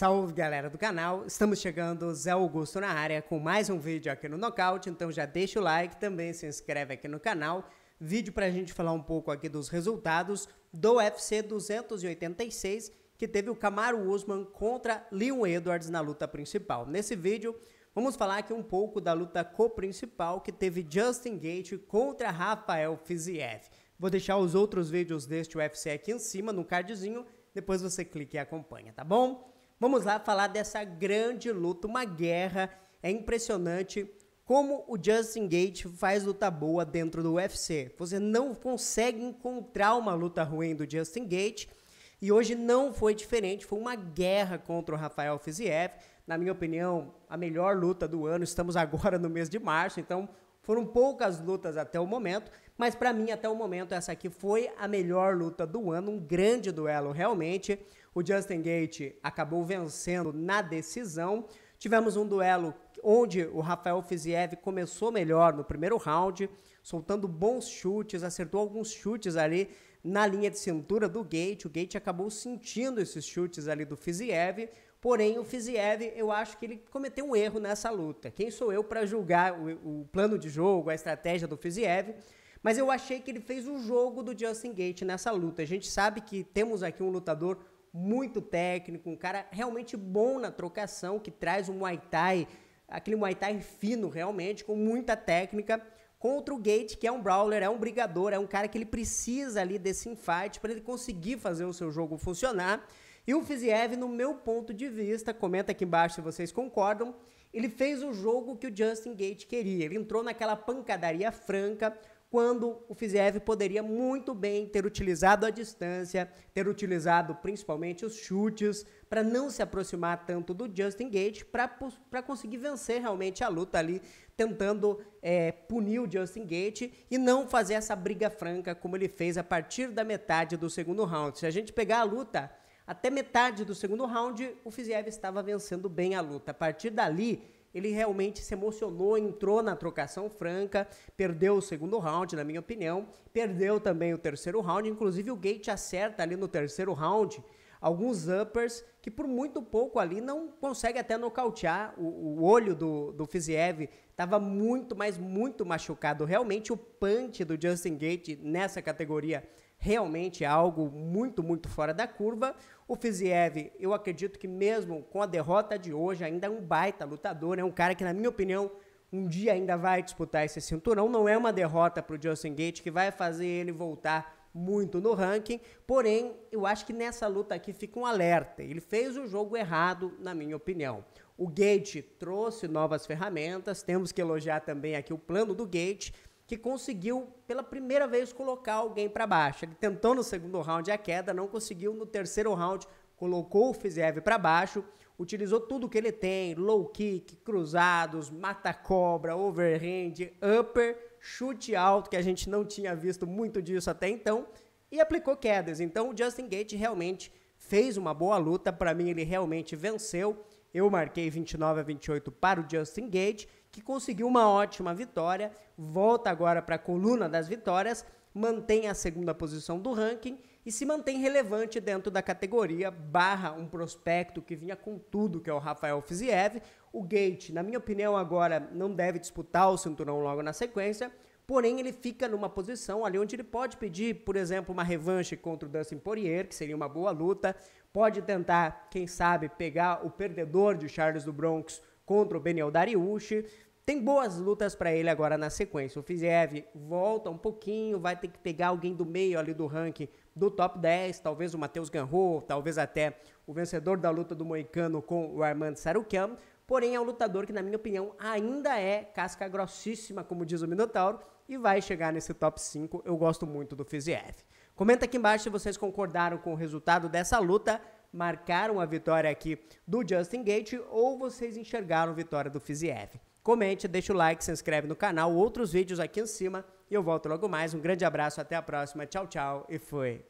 Salve galera do canal, estamos chegando, Zé Augusto na área com mais um vídeo aqui no Knockout, então já deixa o like, também se inscreve aqui no canal, vídeo para a gente falar um pouco aqui dos resultados do UFC 286, que teve o Camaro Usman contra Leon Edwards na luta principal. Nesse vídeo, vamos falar aqui um pouco da luta co-principal que teve Justin Gate contra Rafael Fiziev. Vou deixar os outros vídeos deste UFC aqui em cima, no cardzinho, depois você clica e acompanha, tá bom? Vamos lá falar dessa grande luta, uma guerra. É impressionante como o Justin Gate faz luta boa dentro do UFC. Você não consegue encontrar uma luta ruim do Justin Gate. E hoje não foi diferente, foi uma guerra contra o Rafael Fiziev. Na minha opinião, a melhor luta do ano. Estamos agora no mês de março, então foram poucas lutas até o momento, mas para mim até o momento essa aqui foi a melhor luta do ano, um grande duelo realmente. O Justin Gate acabou vencendo na decisão. Tivemos um duelo onde o Rafael Fiziev começou melhor no primeiro round, soltando bons chutes, acertou alguns chutes ali na linha de cintura do Gate. O Gate acabou sentindo esses chutes ali do Fiziev, Porém, o Fiziev, eu acho que ele cometeu um erro nessa luta. Quem sou eu para julgar o, o, plano de jogo, a estratégia do Fiziev? Mas eu achei que ele fez o jogo do Justin Gate nessa luta. A gente sabe que temos aqui um lutador muito técnico, um cara realmente bom na trocação, que traz o um Muay Thai, aquele Muay Thai fino realmente, com muita técnica, contra o Gate, que é um brawler, é um brigador, é um cara que ele precisa ali desse infight para ele conseguir fazer o seu jogo funcionar. E o Fiziev, no meu ponto de vista, comenta aqui embaixo se vocês concordam, ele fez o jogo que o Justin Gate queria. Ele entrou naquela pancadaria franca quando o Fiziev poderia muito bem ter utilizado a distância, ter utilizado principalmente os chutes para não se aproximar tanto do Justin Gate para conseguir vencer realmente a luta ali, tentando é, punir o Justin Gate e não fazer essa briga franca como ele fez a partir da metade do segundo round. Se a gente pegar a luta até metade do segundo round, o Fiziev estava vencendo bem a luta. A partir dali, ele realmente se emocionou, entrou na trocação franca, perdeu o segundo round, na minha opinião, perdeu também o terceiro round, inclusive o Gate acerta ali no terceiro round alguns uppers que por muito pouco ali não consegue até nocautear. O, o olho do, do Fiziev estava muito, mas muito machucado. Realmente o punch do Justin Gate nessa categoria realmente é algo muito, muito fora da curva. O Fiziev, eu acredito que mesmo com a derrota de hoje, ainda é um baita lutador, é um cara que, na minha opinião, um dia ainda vai disputar esse cinturão. Não é uma derrota para o Justin Gate que vai fazer ele voltar muito no ranking, porém, eu acho que nessa luta aqui fica um alerta. Ele fez o jogo errado, na minha opinião. O Gate trouxe novas ferramentas, temos que elogiar também aqui o plano do Gate, que conseguiu pela primeira vez colocar alguém para baixo. Ele tentou no segundo round a queda, não conseguiu no terceiro round, colocou o Fiziev para baixo, utilizou tudo que ele tem, low kick, cruzados, mata-cobra, overhand, upper, chute alto, que a gente não tinha visto muito disso até então, e aplicou quedas. Então o Justin Gate realmente fez uma boa luta, para mim ele realmente venceu eu marquei 29 a 28 para o Justin Gage, que conseguiu uma ótima vitória, volta agora para a coluna das vitórias, mantém a segunda posição do ranking e se mantém relevante dentro da categoria barra um prospecto que vinha com tudo, que é o Rafael Fiziev. O Gate, na minha opinião, agora não deve disputar o cinturão logo na sequência. Porém, ele fica numa posição ali onde ele pode pedir, por exemplo, uma revanche contra o Dustin Poirier, que seria uma boa luta. Pode tentar, quem sabe, pegar o perdedor de Charles do Bronx contra o Beniel Dariushi. Tem boas lutas para ele agora na sequência. O Fiziev volta um pouquinho, vai ter que pegar alguém do meio ali do ranking do top 10, talvez o Matheus Ganro, talvez até o vencedor da luta do Moicano com o Armand Sarukian, Porém, é um lutador que, na minha opinião, ainda é casca grossíssima, como diz o Minotauro, e vai chegar nesse top 5. Eu gosto muito do Fiziev. Comenta aqui embaixo se vocês concordaram com o resultado dessa luta, marcaram a vitória aqui do Justin Gate ou vocês enxergaram a vitória do Fiziev. Comente, deixa o like, se inscreve no canal, outros vídeos aqui em cima e eu volto logo mais. Um grande abraço, até a próxima, tchau, tchau e fui!